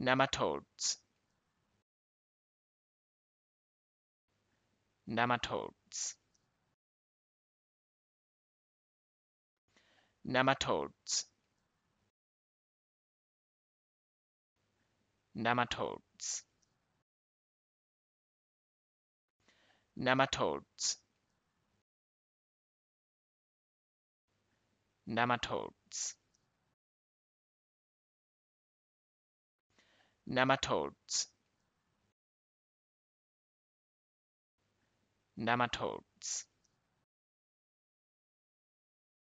nematodes nematodes nematodes nematodes nematodes nematodes nematodes nematodes